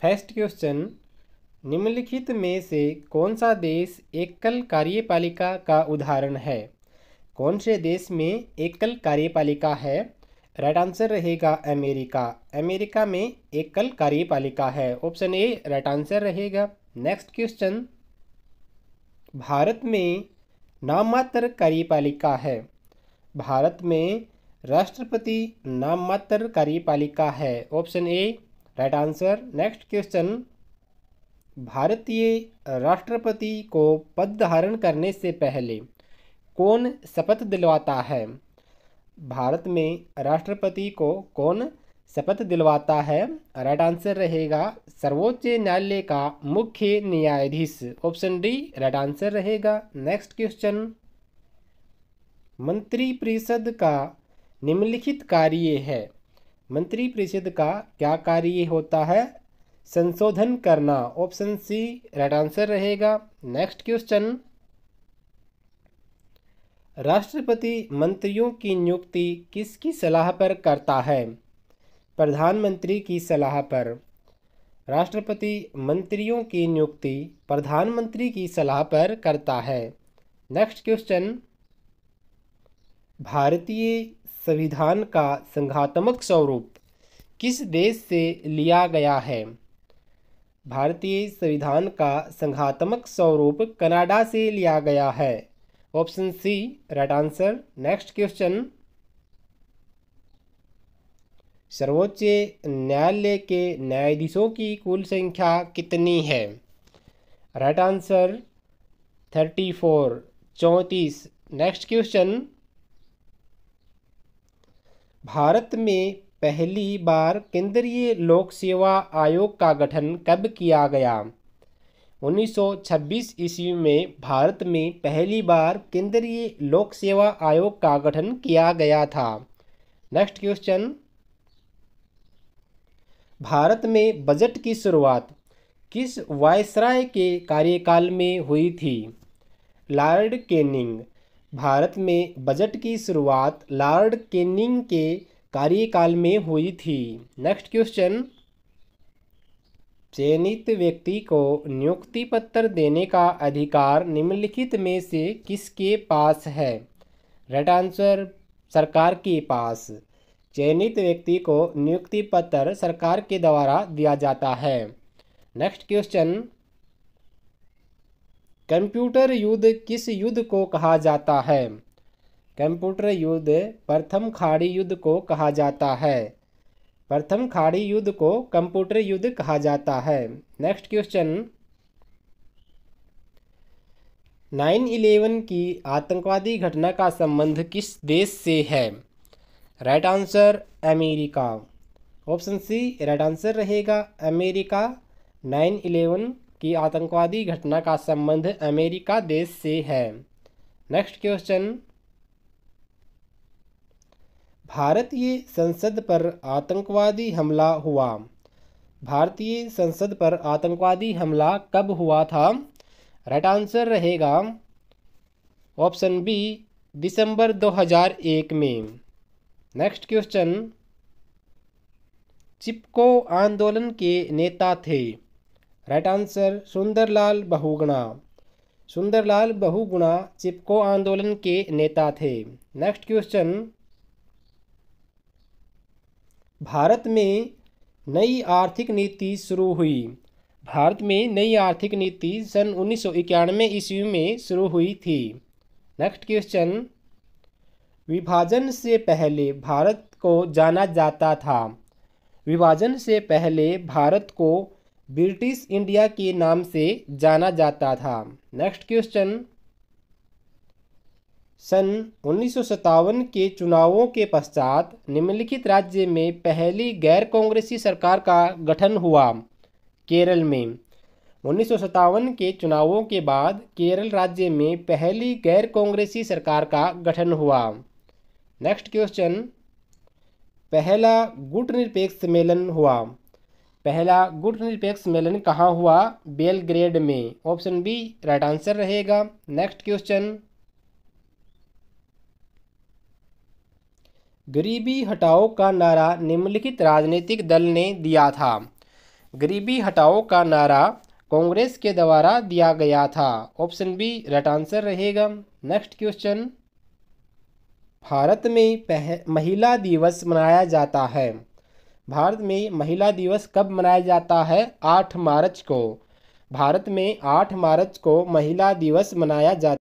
first question निम्नलिखित में से कौन सा देश एकल कार्यपालिका का उदाहरण है कौन से देश में एकल कार्यपालिका है राइट आंसर रहेगा अमेरिका अमेरिका में एकल कार्यपालिका है ऑप्शन ए राइट आंसर रहेगा नेक्स्ट क्वेश्चन भारत में नाममात्र कार्यपालिका है भारत में राष्ट्रपति नाममात्र कार्यपालिका है option A right answer next question भारतीय राष्ट्रपति को पद धारण करने से पहले कौन शपथ दिलवाता है भारत में राष्ट्रपति को कौन शपथ दिलवाता है राइट आंसर रहेगा सर्वोच्च न्यायालय का मुख्य न्यायाधीश ऑप्शन डी राइट आंसर रहेगा नेक्स्ट क्वेश्चन मंत्रिपरिषद का निम्नलिखित कार्य है मंत्री परिषद का क्या कार्य होता है संशोधन करना ऑप्शन सी राइट आंसर रहेगा नेक्स्ट क्वेश्चन राष्ट्रपति मंत्रियों की नियुक्ति किसकी सलाह पर करता है प्रधानमंत्री की सलाह पर राष्ट्रपति मंत्रियों की नियुक्ति प्रधानमंत्री की सलाह पर करता है नेक्स्ट क्वेश्चन भारतीय संविधान का संघात्मक स्वरूप किस देश से लिया गया है भारतीय संविधान का संघात्मक स्वरूप कनाडा से लिया गया है option C right answer next question सर्वोच्च न्यायालय के न्यायाधीशों की कुल संख्या कितनी है राइट आंसर थर्टी फोर चौंतीस नेक्स्ट क्वेश्चन भारत में पहली बार केंद्रीय लोक सेवा आयोग का गठन कब किया गया 1926 ईस्वी में भारत में पहली बार केंद्रीय लोक सेवा आयोग का गठन किया गया था नेक्स्ट क्वेश्चन भारत में बजट की शुरुआत किस वायसराय के कार्यकाल में हुई थी लॉर्ड केनिंग भारत में बजट की शुरुआत लॉर्ड केनिंग के कार्यकाल में हुई थी नेक्स्ट क्वेश्चन चयनित व्यक्ति को नियुक्ति पत्र देने का अधिकार निम्नलिखित में से किसके पास है राइट आंसर सरकार के पास चयनित व्यक्ति को नियुक्ति पत्र सरकार के द्वारा दिया जाता है नेक्स्ट क्वेश्चन कंप्यूटर युद्ध किस युद्ध को कहा जाता है कंप्यूटर युद्ध प्रथम खाड़ी युद्ध को कहा जाता है प्रथम खाड़ी युद्ध को कंप्यूटर युद्ध कहा जाता है नेक्स्ट क्वेश्चन नाइन इलेवन की आतंकवादी घटना का संबंध किस देश से है right answer America option C right answer रहेगा अमेरिका नाइन इलेवन कि आतंकवादी घटना का संबंध अमेरिका देश से है नेक्स्ट क्वेश्चन भारतीय संसद पर आतंकवादी हमला हुआ भारतीय संसद पर आतंकवादी हमला कब हुआ था राइट आंसर रहेगा ऑप्शन बी दिसंबर 2001 में नेक्स्ट क्वेश्चन चिपको आंदोलन के नेता थे राइट आंसर सुंदरलाल बहुगुणा सुंदरलाल बहुगुणा चिपको आंदोलन के नेता थे नेक्स्ट क्वेश्चन भारत में नई आर्थिक नीति शुरू हुई भारत में नई आर्थिक नीति सन उन्नीस सौ इक्यानवे ईस्वी में शुरू हुई थी नेक्स्ट क्वेश्चन विभाजन से पहले भारत को जाना जाता था विभाजन से पहले भारत को ब्रिटिश इंडिया के नाम से जाना जाता था नेक्स्ट क्वेश्चन सन उन्नीस के चुनावों के पश्चात निम्नलिखित राज्य में पहली गैर कांग्रेसी सरकार का गठन हुआ केरल में उन्नीस के चुनावों के बाद केरल राज्य में पहली गैर कांग्रेसी सरकार का गठन हुआ नेक्स्ट क्वेश्चन पहला गुट निरपेक्ष सम्मेलन हुआ पहला गुट निरपेक्ष मेलन कहाँ हुआ बेलग्रेड में ऑप्शन बी राइट आंसर रहेगा नेक्स्ट क्वेश्चन गरीबी हटाओ का नारा निम्नलिखित राजनीतिक दल ने दिया था गरीबी हटाओ का नारा कांग्रेस के द्वारा दिया गया था ऑप्शन बी राइट आंसर रहेगा नेक्स्ट क्वेश्चन भारत में पह, महिला दिवस मनाया जाता है भारत में महिला दिवस कब मनाया जाता है आठ मार्च को भारत में आठ मार्च को महिला दिवस मनाया जाता